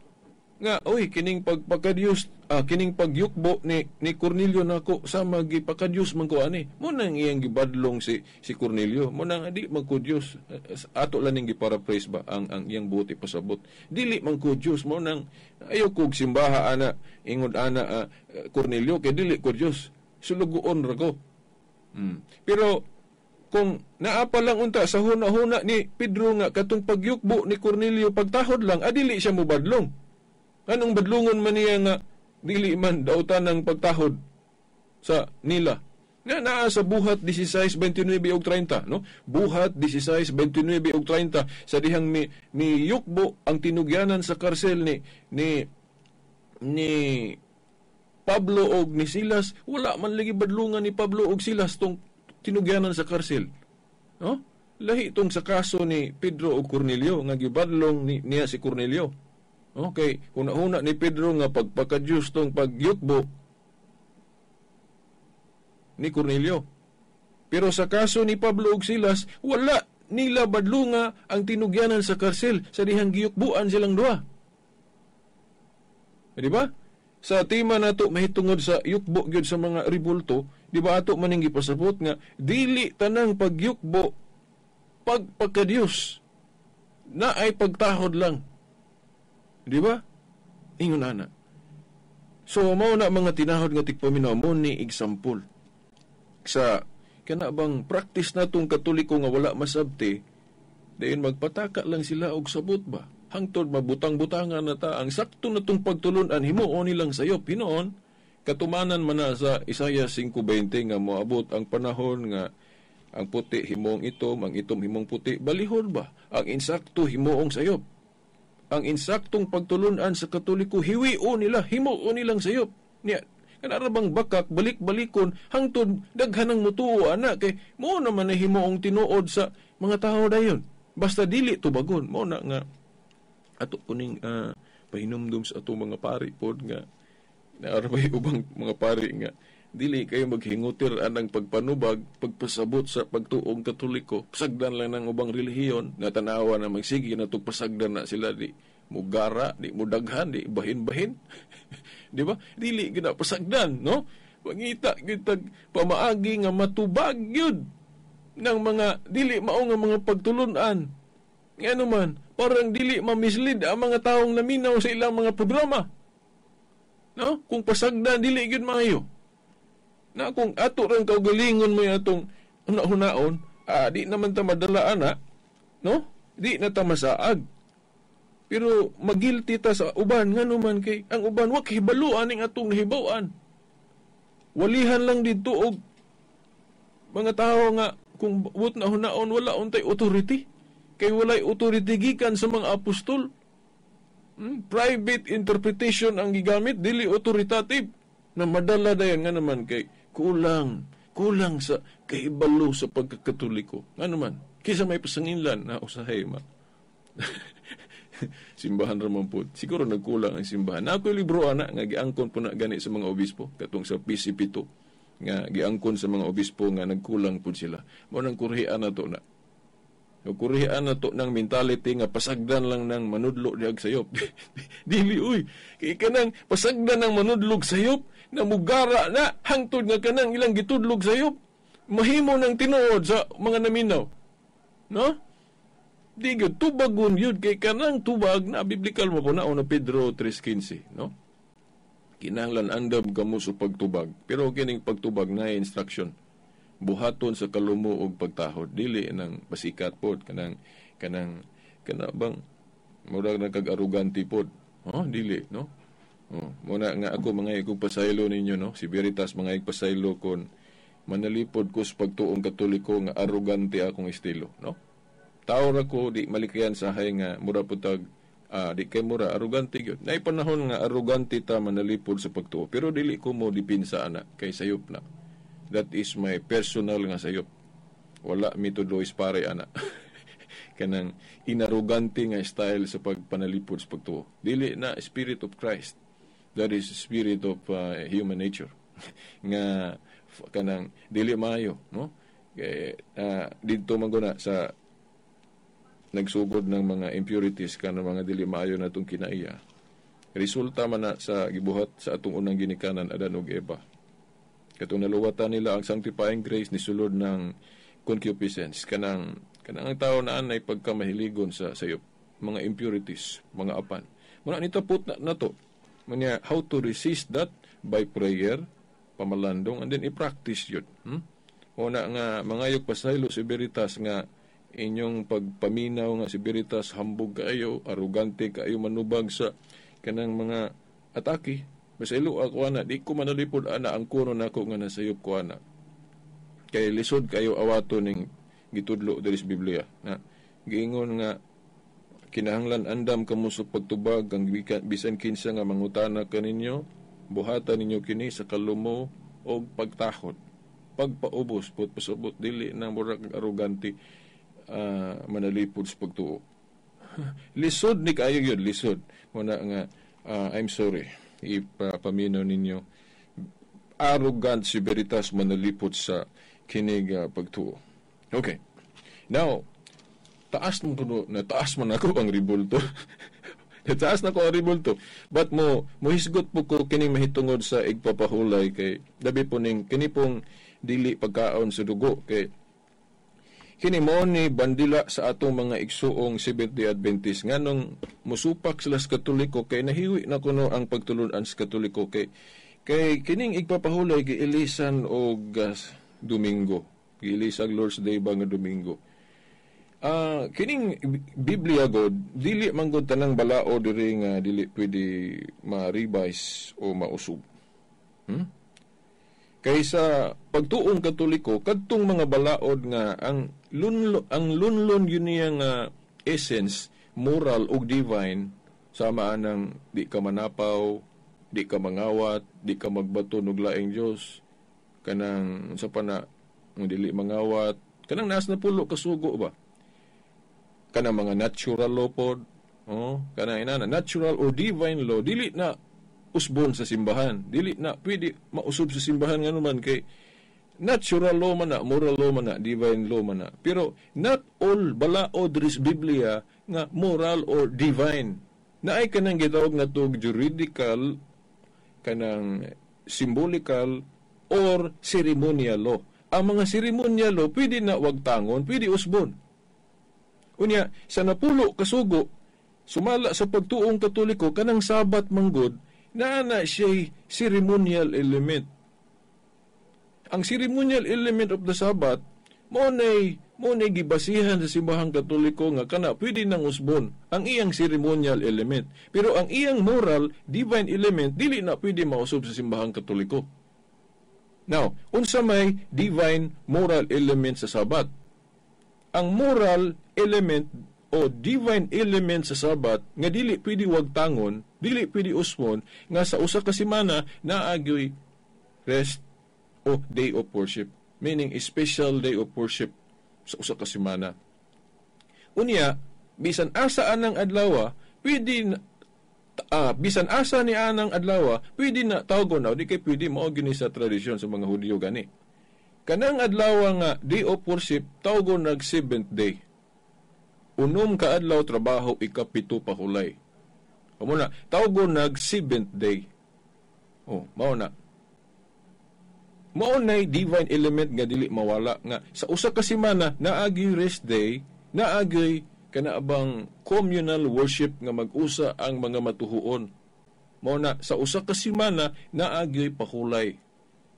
nga oy kining pagpakadyos uh, ah, kining pagyukbo ni ni Cornelio nako sa magipakadyos man ko ani mo nang iyang gibadlong si si Cornelio mo nang di man ko eh, ato lang ning giparaphrase ba ang ang iyang buti pasabot dili man ko Dios mo nang ayo kog simbaha ana ingod ana uh, Cornelio kay dili ko Dios sulugoon ra ko hmm. pero kung naapa lang unta sa huna-huna ni Pedro nga katong pagyukbo ni Cornelio pagtahod lang adili ah, siya mubadlong Kanang badlungon man niya nga dili man dautan ng pagtahod sa nila. Nga naa sa buhat 16, 29 og 30, no? Buhat 16, 29 og 30 sa dihang ni, ni Yukbo ang tinugyanan sa karsel ni ni ni Pablo og ni Silas, wala man lagi badlungan ni Pablo og Silas tong tinugyanan sa karsel. No? Lahi tong sa kaso ni Pedro og Cornelio nga gibadlong ni, niya si Cornelio. Okay, una-una ni Pedro nga pagpakadyos tong pagyukbo ni Cornelio. Pero sa kaso ni Pablo ug Silas, wala nila badlunga ang tinugyanan sa karsel sa dihang giyukbuan silang duha. Di ba? Sa tima nato mahitungod sa yukbo gyud sa mga ribulto, di ba ato maning gipasabot nga dili tanang pagyukbo pagpakadiyos na ay pagtahod lang Di ba? Ingon ana. So, mao na mga tinahod nga tigpaminaw mo ni example. Sa kana bang practice natong katoliko nga wala masabte, dayon magpataka lang sila og sabot ba? Hangtod mabutang-butangan na ta ang sakto na tong pagtulunan himuon nilang sayo Pinoon katumanan man na sa Isaiah 5:20 nga moabot ang panahon nga ang puti himong itom, ang itom himong puti. Balihod ba? Ang insakto himuong sayop ang insaktong pagtulunan sa katoliko hiwi o nila himo o nilang sayop niya kanara bang bakak balik-balikon hangtod daghan ang mutuo ana kay mo na man himuong tinuod sa mga tao dayon basta dili tubagon mo na nga ato kuning uh, pahinumdum sa ato mga pari pod nga naarabay ubang mga pari nga dili kayo maghingutiraan ng pagpanubag, pagpasabot sa pagtuong katoliko. Pasagdan lang ng ubang relihiyon, nga tanawa na magsige na itong pasagdan na sila di mugara, di mudaghan, di bahin-bahin. di ba? Dili gina pasagdan, no? Pangita, gitag pamaagi nga matubag yun ng mga dili mao nga mga pagtulunan. Nga naman, ano parang dili mamislid ang mga taong naminaw sa ilang mga programa. No? Kung pasagdan, dili yun maayo na kung ato rin kaugalingon mo yung atong hunahunaon, ah, di naman ta madala ana, no? Di na ta masaag. Pero magilti ta sa uban nga naman kay ang uban wak hibalo aning atong nahibawan. Walihan lang didto og mga tao nga kung but na hunaon wala untay authority kay walay authority gikan sa mga apostol. Hmm? Private interpretation ang gigamit dili authoritative na madala dayon nga naman kay kulang, kulang sa kaibalo sa pagkakatuliko. Ano man, kaysa may pasanginlan na usahay ma. simbahan ramon po. Siguro nagkulang ang simbahan. Na ako libro ana nga giangkon po na gani sa mga obispo katong sa PCP2 nga giangkon sa mga obispo nga nagkulang po sila. Mo nang kurhian na to na. Kurihaan na to ng mentality nga pasagdan lang ng manudlo diag sayop. Dili, uy. Kaya ka nang pasagdan ng manudlog sayop namugara na hangtod nga kanang ilang gitudlog sa iyo mahimo ng tinuod sa mga naminaw no di gyud tubagon yun kay kanang tubag na biblikal mo na una Pedro 3:15 no kinahanglan andam kamo sa pagtubag pero kining pagtubag na instruction buhaton sa kalumo og pagtahod dili nang basikat pod kanang kanang kana bang murag na kag arugante pod oh dili no Oh, muna nga ako mga pasaylo ninyo no, si Veritas mga pasaylo kon manalipod ko sa pagtuong katoliko nga arrogante akong estilo no. Tao ra ko di malikayan sa hay nga mura putag ah, di kay mura arrogante gyud. Nay panahon nga arrogante ta manalipod sa pagtuo pero dili ko mo dipinsa ana kay sayop na. That is my personal nga sayop. Wala mi tuloy pare ana. kanang inarogante nga style sa pagpanalipod sa pagtuo. Dili na Spirit of Christ. That is the spirit of uh, human nature nga kanang dili maayo no kay uh, didto man sa nagsugod ng mga impurities kanang mga dili maayo natong kinaiya resulta man na sa gibuhat sa atong unang ginikanan Adan ug Eva katong naluwatan nila ang sanctifying grace ni sulod ng concupiscence kanang kanang ang tao na anay pagkamahiligon sa sayop mga impurities mga apan muna ni tapot na, na to Manya, how to resist that? By prayer, pamalandong, and then i-practice yun. Hmm? O nga, mangayok pasaylo si Veritas nga, inyong pagpaminaw nga si Veritas, hambog kayo, arugante kayo, manubag sa kanang mga atake. Pasaylo ako ah, ana, di ko manalipod ana, ah, ang kuno na nga nasayop ko ana. kay lisod kayo awato ning gitudlo diri sa Biblia. Na, giingon nga, Kinahanglan andam kamo sa pagtubag ang bisan kinsa nga mangutana kaninyo, buhatan ninyo kini sa kalumo o pagtahot. Pagpaubos po pasabot dili na murag arugante uh, ah, manalipod sa pagtuo. lisod ni kayo yun, lisod. Muna nga, uh, I'm sorry, ipapaminaw ninyo arrogant si Veritas manalipot sa kinig uh, pagtuo. Okay. Now, taas mo kuno na taas man ako ang ribulto taas na ko ang ribulto but mo muhisgot po ko kining mahitungod sa igpapahulay kay dabi po ning kini pong dili pagkaon sa dugo kay kini mo ni bandila sa atong mga igsuong Seventh-day Adventist nganong musupak sila sa Katoliko kay nahiwi na kuno ang pagtulunan sa Katoliko kay kay kining igpapahulay giilisan og uh, Domingo giilisag Lord's Day ba nga Domingo Uh, kining Biblia god dili man gud tanang balao diri nga dili pwede ma-revise o mausog. Hmm? Kaysa pagtuong Katoliko kadtong mga balaod nga ang lunlon ang lunlon yun niya nga essence moral ug divine sama anang di ka manapaw, di ka mangawat, di ka magbato og laing Dios kanang sa pana dili mangawat, kanang naas na pulo kasugo ba? kana mga natural law pod oh kana inana natural or divine law dili na usbon sa simbahan dili na pwede mausob sa simbahan nga man kay natural law man na moral law man na divine law man na pero not all balaod ris Biblia nga moral or divine na ay kanang gitawag na tog juridical kanang symbolical or ceremonial law ang mga ceremonial law pwede na wag tangon pwede usbon Unya, sa napulo kasugo, sumala sa pagtuong katoliko kanang sabat manggod, naana siya'y ceremonial element. Ang ceremonial element of the sabat, monay, monay gibasihan sa simbahang katoliko nga kana pwede nang usbon ang iyang ceremonial element. Pero ang iyang moral, divine element, dili na pwede mausob sa simbahang katoliko. Now, unsa may divine moral element sa sabat? Ang moral element o divine element sa sabat nga dili pwede wag tangon dili pwede usmon nga sa usa ka semana naagyoy rest o day of worship meaning special day of worship sa usa ka semana unya bisan asa anang adlawa, pwede uh, bisan asa ni anang adlawa, pwede na tawgon na di kay pwede mao gyud sa tradisyon sa mga Hudyo gani kanang adlaw nga day of worship tawgon nag seventh day unom ka adlaw trabaho ikapito pa hulay. Amo na, tawgon nag seventh day. Oh, mao na. Mao na divine element nga dili mawala nga sa usa ka semana naagi rest day, naagi kanaabang communal worship nga mag-usa ang mga matuhuon. Mao na sa usa ka semana naagi pakulay.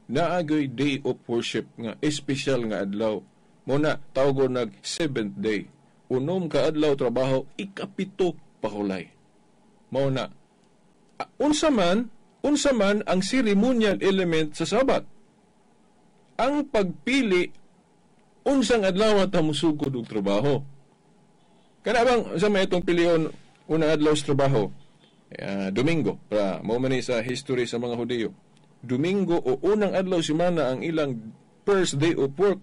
Naagi day of worship nga espesyal nga adlaw. Mao na tawgon nag seventh day unom kaadlaw adlaw trabaho ikapito pakulay. Mao na uh, unsa man unsa man ang ceremonial element sa sabat. Ang pagpili unsang adlaw ta musugod og trabaho. Kana bang sa may itong pilion unang adlaw sa trabaho? Uh, Domingo, para mao man sa history sa mga Hudiyo. Domingo o unang adlaw semana ang ilang first day of work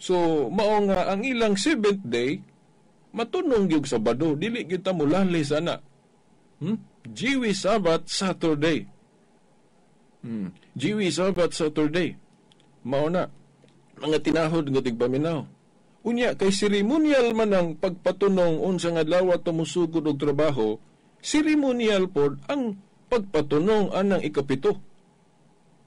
So, mao nga ang ilang seventh day, matunong yung Sabado, dili kita mulali sana. Hmm? Jiwi Sabat Saturday. Hmm. Jiwi Sabat Saturday. Mao na. Mga tinahod nga tigpaminaw. Unya kay ceremonial man ang pagpatunong unsa nga adlaw tumusugod og trabaho, seremonial pod ang pagpatunong anang ikapito.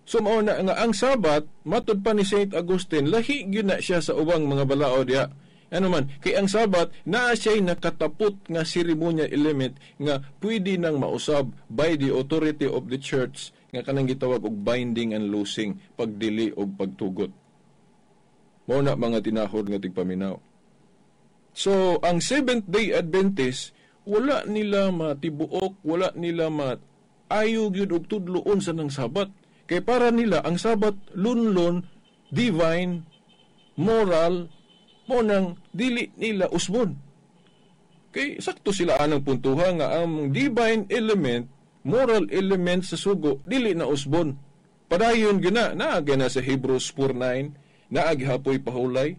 So Sumauna nga ang sabat, matud pa ni Saint Augustine, lahi gyud na siya sa ubang mga balao diya. Ano man, kay ang sabat, naa siya'y nakatapot nga ceremonial element nga pwede nang mausab by the authority of the church nga kanang gitawag og binding and loosing, pagdili og pagtugot. Mao na mga tinahod nga tigpaminaw. So, ang Seventh-day Adventist, wala nila matibuok, wala nila mat ayaw gyud og tudloon sa nang sabat Kay para nila, ang sabat, lunlon, divine, moral, mo nang dili nila usbon. Kay sakto sila anang puntuha nga ang divine element, moral element sa sugo, dili na usbon. Padayon gina, naaga na sa Hebrews 4.9, naaghapoy pahulay.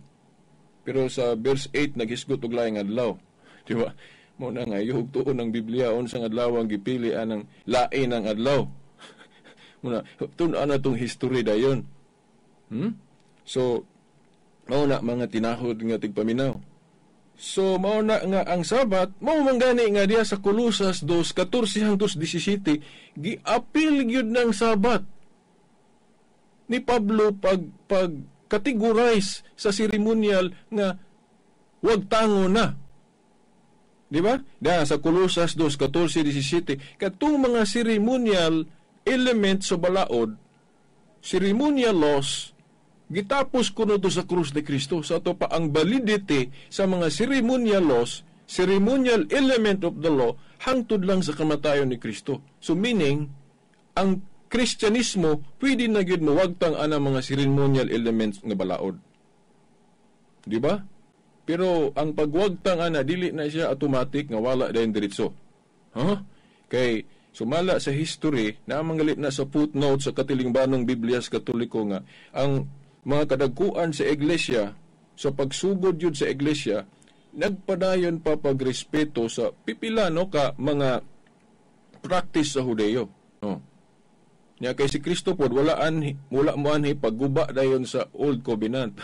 Pero sa verse 8, naghisgot og laing adlaw. Di ba? Mo na nga, yuhugtuon ang Biblia on adlaw ang gipili anang lain ang adlaw Muna, tunan na itong history dayon. Hmm? So, mao na mga tinahod nga tigpaminaw. So, mao na nga ang sabat, mao manggani nga dia sa Kulusas 2.14 hangtos 17, giapil gyud ng sabat ni Pablo pag pag categorize sa ceremonial nga wag tango na. Di ba? Da sa Kulusas 2:14-17, katong mga ceremonial element sa balaod, ceremonial laws, gitapos kuno to sa krus de Kristo. Sa ato pa ang validity sa mga ceremonial laws, ceremonial element of the law, hangtod lang sa kamatayon ni Kristo. So meaning, ang Kristyanismo pwede na gyud mawagtang ana mga ceremonial elements nga balaod. Di ba? Pero ang pagwagtang ana dili na siya automatic nga wala dayon diretso. Ha? Huh? Kay Sumala sa history na manggalit na sa footnote sa katilingbanong Biblia sa Katoliko nga ang mga kadagkuan sa iglesia sa pagsugod yun sa iglesia nagpadayon pa pagrespeto sa pipila no ka mga practice sa Hudeyo. No. Nya kay si Kristo pod wala an wala mo anhi pagguba dayon sa old covenant.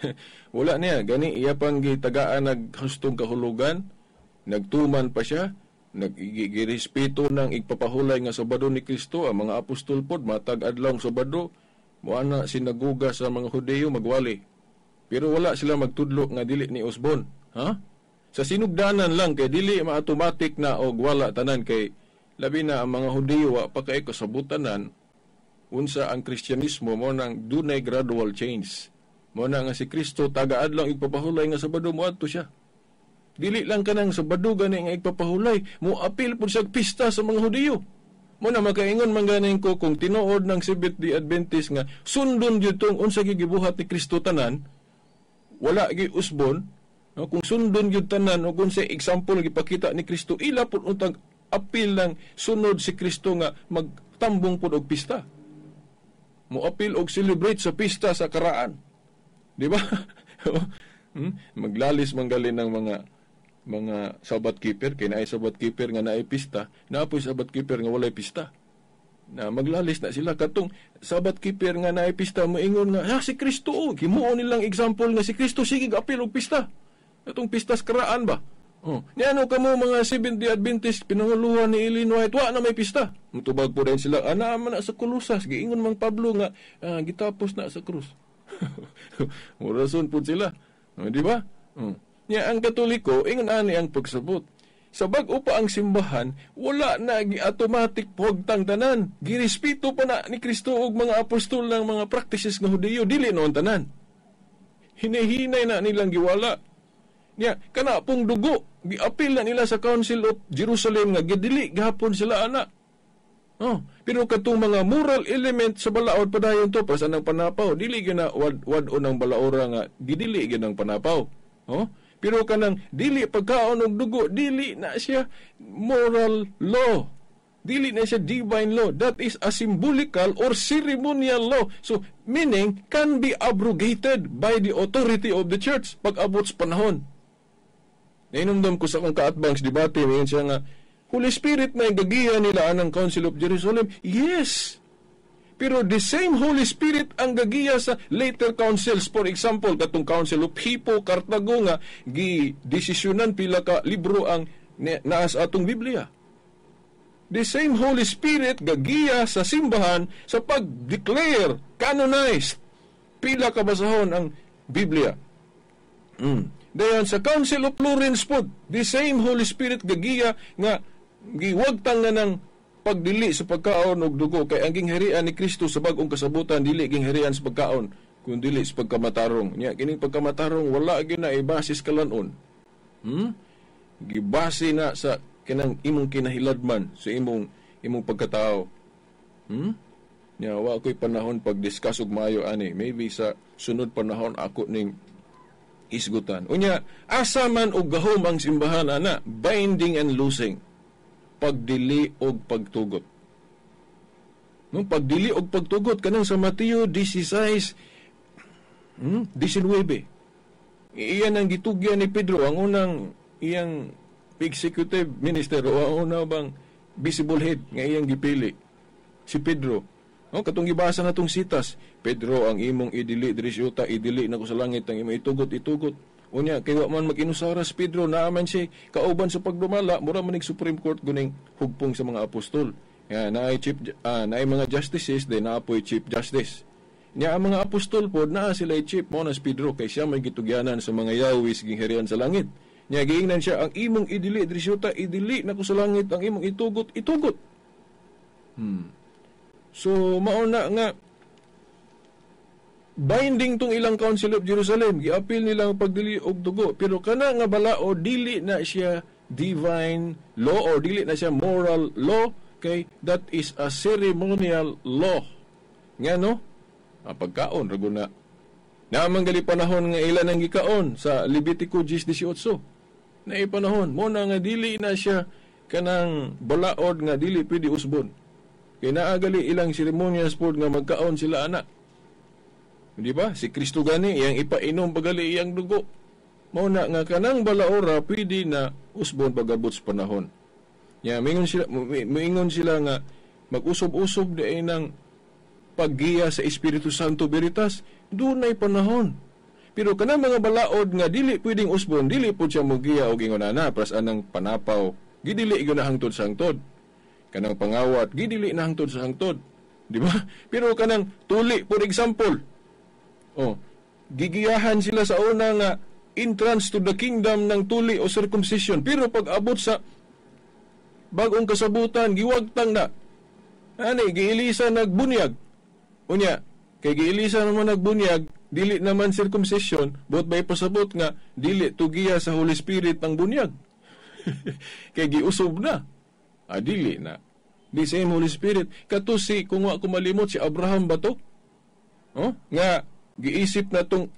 wala niya gani iya pang gitagaan naghustong kahulugan, nagtuman pa siya Nagigirespeto ng igpapahulay nga Sabado ni Kristo ang mga apostol pod matag adlaw Sabado moana sinaguga sa mga Hudeyo magwali. Pero wala sila magtudlo nga dili ni Osbon, ha? Sa sinugdanan lang kay dili maautomatic na og wala tanan kay labi na ang mga Hudeyo wa pa kay kasabutanan unsa ang Kristyanismo mo nang dunay gradual change. Mo na nga si Kristo taga adlaw igpapahulay nga Sabado mo ato siya. Dili lang kanang sa badugan nga ipapahulay mo apil pud sa pista sa mga Hudiyo. Mo na makaingon man ganin ko kung tinuod ng Sibit di Adventist nga sundon jud tong unsa gigibuhat ni Kristo tanan, wala gi usbon, no? kung sundon jud tanan o kung sa example gipakita ni Kristo ila pud untang apil lang sunod si Kristo nga magtambong pud og pista. Mo apil og celebrate sa pista sa karaan. Di ba? hmm? Maglalis manggalin ng mga mga sabat keeper, kay naay sabat keeper nga naay pista, naapoy sabat keeper nga walay pista. Na maglalis na sila katong sabat keeper nga naay pista moingon nga ah, si Kristo oh, gimuon nilang example nga si Kristo sige apil og pista. atong pistas karaan ba? Oh, ni ano kamo mga 70 Adventist pinanguluhan ni Ellen White wa na may pista. Mutubag po rin sila ana man na sa Kolosas giingon mang Pablo nga ah, gitapos na sa krus. Murason po sila. Oh, di ba? Oh. Nya ang katoliko, ingon ani ang pagsabot. Sa bago pa ang simbahan, wala na automatic pogtang tanan. Girespeto pa na ni Kristo og mga apostol ng mga practices ng Hudiyo, dili noon tanan. Hinehinay na nilang giwala. Nya, kana pong dugo, giapil na nila sa Council of Jerusalem nga gidili gahapon sila ana. Oh, pero katong mga moral element sa balaod padayon to pas anang panapaw dili gyud na wad wad unang balaora nga gidili gyud ang panapaw. Oh? Pero kanang dili pagkaon og dugo, dili na siya moral law. Dili na siya divine law. That is a symbolical or ceremonial law. So, meaning, can be abrogated by the authority of the church pag abot sa panahon. Nainumdam ko sa akong kaatbangs debate, ngayon siya nga, Holy Spirit na gagiya nila anang Council of Jerusalem. Yes! Pero the same Holy Spirit ang gagiya sa later councils. For example, katong Council of Hippo, Cartago nga, gi-desisyonan pila ka libro ang naas atong Biblia. The same Holy Spirit gagiya sa simbahan sa pag-declare, canonized, pila ka basahon ang Biblia. Mm. Dayon sa Council of Florence po, the same Holy Spirit gagiya nga giwagtang na ng pagdili sa pagkaon og dugo kay ang gingharian ni Kristo sa bagong kasabutan dili gingharian sa pagkaon kun dili sa pagkamatarong. Nya kining pagkamatarong wala gyud na ibasis kalanon. hm Gibase na sa kanang imong kinahiladman sa imong imong pagkatao. hm Nya wa ko'y panahon pag discuss og maayo ani. Maybe sa sunod panahon ako ning isgutan. Unya, asa man og gahom ang simbahan ana, binding and losing pagdili og pagtugot. Nung pagdili og pagtugot kanang sa Mateo 16 hmm, 19. Iyan ang gitugyan ni Pedro ang unang iyang executive minister o ang una bang visible head nga iyang gipili si Pedro. No, katong gibasa natong sitas, Pedro ang imong idili diri idili na ko sa langit ang imong itugot itugot. Unya, kay wa man makinusaras Pedro, naaman si kauban sa pagdumala, mura man Supreme Court guning hugpong sa mga apostol. Nga, naay, chief, ah, naay mga justices, de naapoy Chief Justice. Niya ang mga apostol po, naa sila chief mo na Pedro, kay siya may gitugyanan sa mga yawis gingherian sa langit. Niya giingnan siya, ang imong idili, drisyuta, idili na ko sa langit, ang imong itugot, itugot. Hmm. So, mao na nga, binding tong ilang Council of Jerusalem giapil nila ang pagdili og dugo pero kana nga balao dili na siya divine law or dili na siya moral law okay that is a ceremonial law nga no ah, pagkaon raguna namang gali panahon nga ilan ang gikaon sa Levitico 18. na ipanahon mo na nga dili na siya kanang balaod nga dili pwede usbon kay naa ilang ceremonial sport nga magkaon sila anak Di ba? Si Kristo gani, iyang ipainom pagali iyang dugo. Mao na nga kanang balaora pwede na usbon pagabot sa panahon. Ya, yeah, mingon sila mingon sila nga mag-usob-usob di nang paggiya sa Espiritu Santo Veritas dunay panahon. Pero kanang mga balaod nga dili pwedeng usbon, dili pud siya mogiya og ingonana pras anang panapaw. Gidili gyud na hangtod sa hangtod. Kanang pangawat gidili na hangtod sa hangtod. Di ba? Pero kanang tuli for example, Oh, gigiyahan sila sa una nga entrance to the kingdom ng tuli o circumcision. Pero pag abot sa bagong kasabutan, giwagtang na. Ani, giilisa nagbunyag. Unya, kay giilisa naman nagbunyag, dili naman circumcision, but may pasabot nga, dili tugiya sa Holy Spirit ng bunyag. kay giusob na. Adili ah, na. Di same Holy Spirit. Kato si, kung wa malimot, si Abraham ba to? Oh, nga, giisip na tong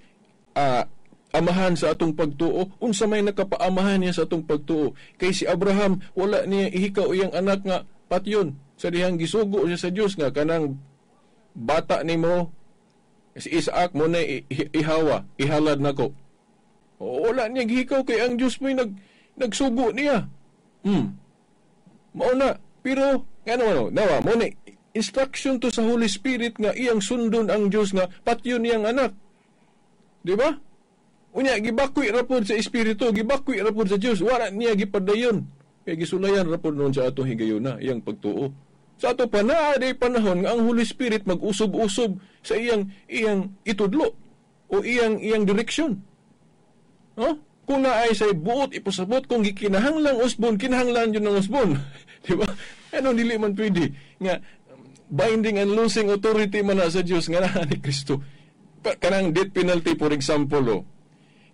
uh, amahan sa atong pagtuo unsa may nakapaamahan niya sa atong pagtuo kay si Abraham wala niya ihikaw iyang anak nga patyon sa dihang gisugo niya sa Dios nga kanang bata nimo si Isaac mo na ihawa ihalad nako wala niya gihikaw kay ang Dios mo nag nagsugo niya hmm mao na pero ngano ano nawa mo ni instruction to sa Holy Spirit nga iyang sundon ang Dios nga patyon niyang anak. Di ba? Unya gibakwi ra sa espiritu, gibakwi ra sa Dios, wala niya gipadayon. Kay gisulayan ra pod noon sa ato higayuna iyang pagtuo. Sa ato pa na panahon nga ang Holy Spirit mag-usob-usob sa iyang iyang itudlo o iyang iyang direksyon. No? Huh? Kung naay sa buot ipusabot kung gikinahanglang usbon, kinahanglan yun ng usbon. di ba? Ano dili man pwede nga binding and losing authority man na sa Dios nga naa ni Kristo. Kanang death penalty for example oh.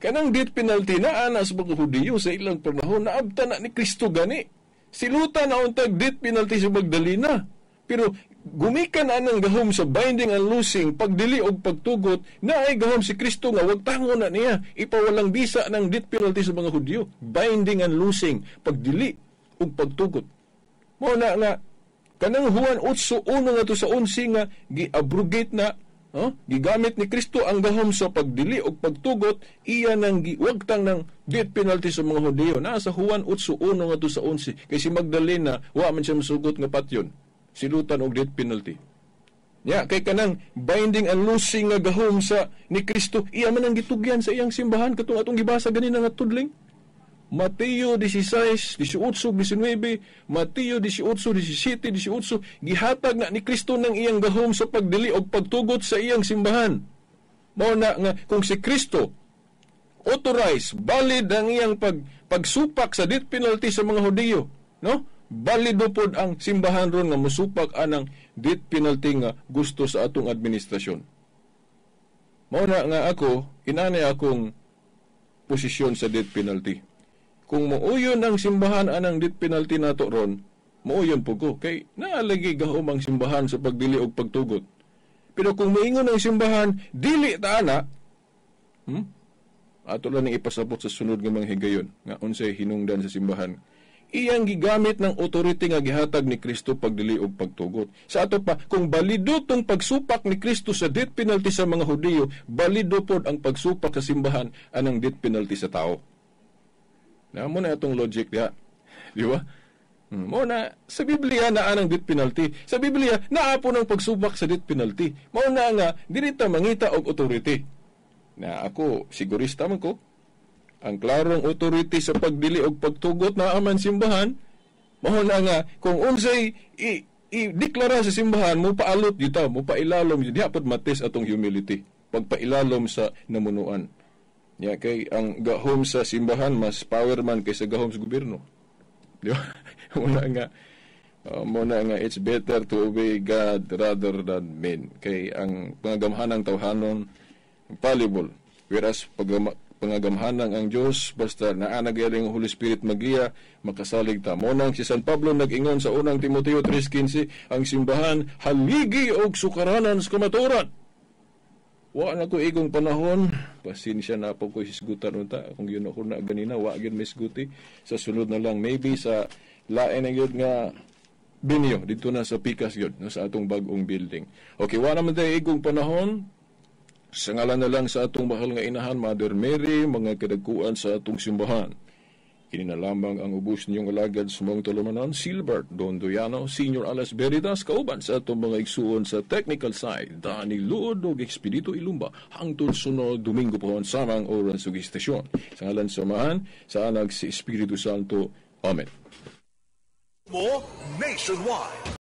Kanang death penalty na anas mga Hudiyo sa ilang panahon naabta na ni Kristo gani. Siluta na untag death penalty sa magdalina. Pero gumikan anang gahom sa binding and losing, pagdili og pagtugot, na ay gahom si Kristo nga wag tango na niya, ipawalang bisa ng death penalty sa mga Hudyo. Binding and losing, pagdili og pagtugot. Mo na nga, Kanang Juan 8:1 ngadto sa 11 nga giabrogate na no? Oh, gigamit ni Kristo ang gahom sa pagdili og pagtugot iya nang giwagtang ng death penalty sa mga Hudiyo. Naa sa Juan 8:1 ngadto sa 11 kay si Magdalena wa man siya masugot nga patyon silutan og death penalty. Ya, yeah, kay kanang binding and loosing nga gahom sa ni Kristo, iya man ang gitugyan sa iyang simbahan katong atong gibasa ganina nga tudling. Mateo 16, 18, 19, Mateo 18, 17, 18, gihatag na ni Kristo ng iyang gahom sa pagdili o pagtugot sa iyang simbahan. Mao na nga kung si Kristo authorize, valid ang iyang pag, pagsupak sa death penalty sa mga Hudiyo, no? Balido pod ang simbahan ron nga musupak anang death penalty nga gusto sa atong administrasyon. Mao na nga ako, inanay akong posisyon sa death penalty. Kung mauyon ang simbahan anang dit penalty nato ron, mauyon po ko. Kay naalagi gahom ang simbahan sa pagdili og pagtugot. Pero kung moingon ang simbahan, dili ta ana, hmm? ato lang ang ipasabot sa sunod ng mga higayon, nga unsay hinungdan sa simbahan. Iyang gigamit ng authority nga gihatag ni Kristo pagdili og pagtugot. Sa ato pa, kung balido tong pagsupak ni Kristo sa death penalty sa mga Hudiyo, balido pod ang pagsupak sa simbahan anang death penalty sa tao. Namo na itong logic ya. Di ba? Hmm. Mo na, sa Biblia naa ang death penalty. Sa Biblia, naapo ng pagsubak sa death penalty. Mao na nga, dinita mangita og authority. Na ako, sigurista man ko, ang klarong authority sa pagdili og pagtugot na aman simbahan, mao na nga, kung unsay i, i-deklara sa simbahan, mo paalot dito, mo pailalom, diha hapod matis atong humility. Pagpailalom sa namunuan. Yeah, kay ang gahom sa simbahan mas power man kaysa gahom sa gobyerno. Di ba? Una nga uh, muna nga it's better to obey God rather than men. Kay ang pangagamhanang tawhanon fallible. Whereas pag pangagamhanang ang Dios basta naa nagaling Holy Spirit magiya makasalig ta mo nang si San Pablo nag-ingon sa unang Timoteo 3:15 ang simbahan haligi og sukaranan sa kamaturan Wa na ko igong panahon, pasensya na po ko isgutan unta. Kung yun ako na ganina, wa gyud misguti. Sa sunod na lang, maybe sa lain ang yun nga binyo, dito na sa Pikas yun, no, sa atong bagong building. Okay, wa naman tayo igong panahon, sa ngalan na lang sa atong mahal nga inahan, Mother Mary, mga kadagkuan sa atong simbahan. Kininalambang ang ubos ninyong alagad sumong tulumanan, Silbert Don Dondoyano, Senior Alas Veritas, kauban sa itong mga igsuon sa technical side, Dani Luod o Expedito Ilumba, hangtod sunod Domingo po ang samang oran sa istasyon. Sa ngalan samahan, sa anag si Espiritu Santo. Amen. Mo nationwide.